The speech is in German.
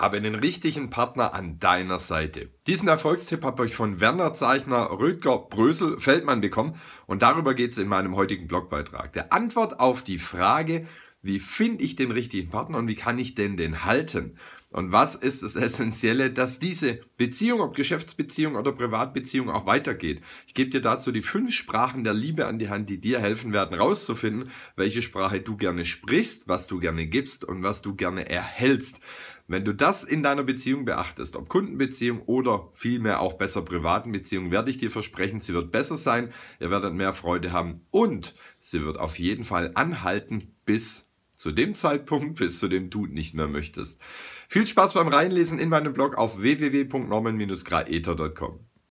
Habe einen richtigen Partner an deiner Seite. Diesen Erfolgstipp habe ich von Werner Zeichner, Rödger, Brösel, Feldmann bekommen und darüber geht es in meinem heutigen Blogbeitrag. Der Antwort auf die Frage, wie finde ich den richtigen Partner und wie kann ich denn den halten? Und was ist das Essentielle, dass diese Beziehung, ob Geschäftsbeziehung oder Privatbeziehung, auch weitergeht? Ich gebe dir dazu die fünf Sprachen der Liebe an die Hand, die dir helfen werden, rauszufinden, welche Sprache du gerne sprichst, was du gerne gibst und was du gerne erhältst. Wenn du das in deiner Beziehung beachtest, ob Kundenbeziehung oder vielmehr auch besser privaten Beziehungen, werde ich dir versprechen, sie wird besser sein, ihr werdet mehr Freude haben und sie wird auf jeden Fall anhalten bis zu dem Zeitpunkt, bis zu dem du nicht mehr möchtest. Viel Spaß beim Reinlesen in meinem Blog auf www.norman-graeter.com.